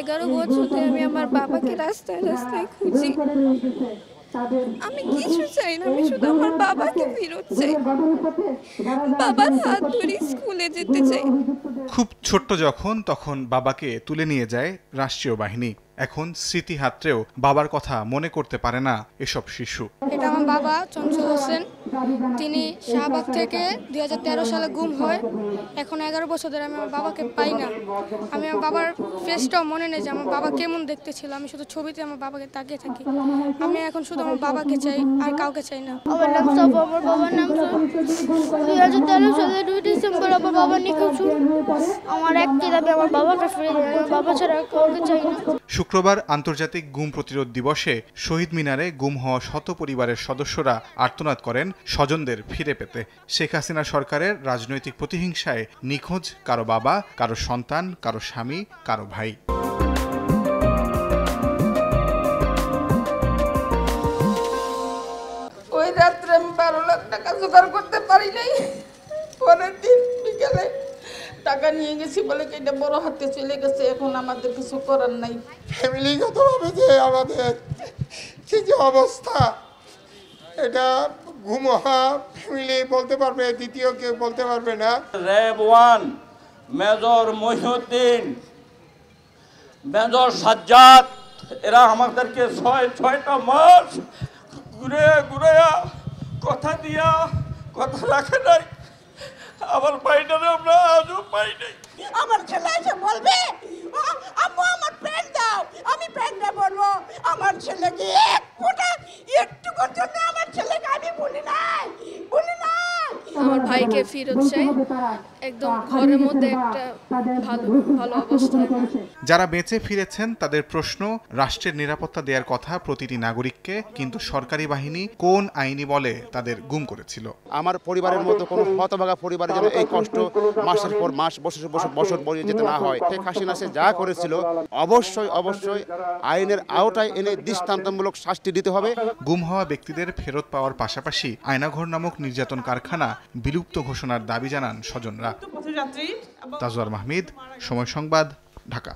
এগারো বছর ধরে আমি আমার বাবাকে রাস্তায় রাস্তায় খুঁজি আমি কিছু চাই না আমি শুধু আমার বাবাকে ফেরত চাই বাবার হাত ধরে স্কুলে যেতে চাই খুব ছোট্ট যখন তখন বাবাকে তুলে নিয়ে যায় রাষ্ট্রীয় বাহিনী এখন স্মৃতি হাতরেও বাবার কথা মনে করতে পারে না এসব শিশু এটা আমার বাবা চঞ্চল হোসেন তিনি শাহবাগ থেকে দুই সালে গুম হয় এখন এগারো বছর ধরে আমি আমার বাবাকে পাই না আমি আমার বাবার ফেসটাও মনে নেই যে আমার বাবা কেমন দেখতে ছিল আমি শুধু ছবিতে আমার বাবাকে তাকিয়ে থাকি আমি এখন শুধু আমার বাবাকে চাই আর কাউকে চাই না আমার নাম সব আমার বাবার নাম দুই হাজার তেরো সালে দুই ডিসেম্বর আমার বাবা নিখোঁজ আমার এক আমার বাবাকে ফিরে আমার বাবা ছাড়া কাউকে চাই না শুক্রবার আন্তর্জাতিক গুম প্রতিরোধ দিবসে শহীদ মিনারে গুম হওয়া শত পরিবারের সদস্যরা আর্তনাদ করেন স্বজনদের ফিরে পেতে শেখ হাসিনা সরকারের রাজনৈতিক প্রতিহিংসায় নিখোঁজ কারো বাবা কারো সন্তান কারো স্বামী কারো ভাই ওই রাত্রে আমি বারো লাখ টাকা জোগাড় করতে পারি নাই পরের দিন বিকেলে টাকা নিয়ে গেছি বলে কি এটা বড় হাতে চলে গেছে এখন আমাদের কিছু করার নাই ফ্যামিলিগতভাবে যে আমাদের কি যে অবস্থা এটা ঘুমহা ফ্যামিলি বলতে পারবে দ্বিতীয় কেউ বলতে পারবে না RAB one major Mohiuddin major Sajjad এরা আমাদেরকে ছয় ছয়টা মাস ঘুরে ঘুরে কথা দিয়া কথা রাখে নাই আমার ভাইটারে আমরা আজও পাই নাই আমার ছেলে এসে বলবে আম্মু আমার প্যান্ট দাও আমি প্যান্ট বলবো আমার ছেলে গিয়ে আমার ভাইকে ফিরত চাই একদম ঘরের মধ্যে একটা ভালো ভালো অবস্থা যারা বেঁচে ফিরেছেন তাদের প্রশ্ন রাষ্ট্রের নিরাপত্তা দেওয়ার কথা প্রতিটি নাগরিককে কিন্তু সরকারি বাহিনী কোন আইনি বলে তাদের গুম করেছিল আমার পরিবারের মতো কোনো হতভাগা পরিবারের জন্য এই কষ্ট মাসের পর মাস বছর বছর বছর বয়ে যেতে না হয় শেখ হাসিনা সে যা করেছিল অবশ্যই অবশ্যই আইনের আওতায় এনে দৃষ্টান্তমূলক শাস্তি দিতে হবে গুম হওয়া ব্যক্তিদের ফেরত পাওয়ার পাশাপাশি আয়নাঘর নামক নির্যাতন কারখানা বিলুপ্ত ঘোষণার দাবি জানান স্বজনরা তাজওয়ার মাহমিদ সময় সংবাদ ঢাকা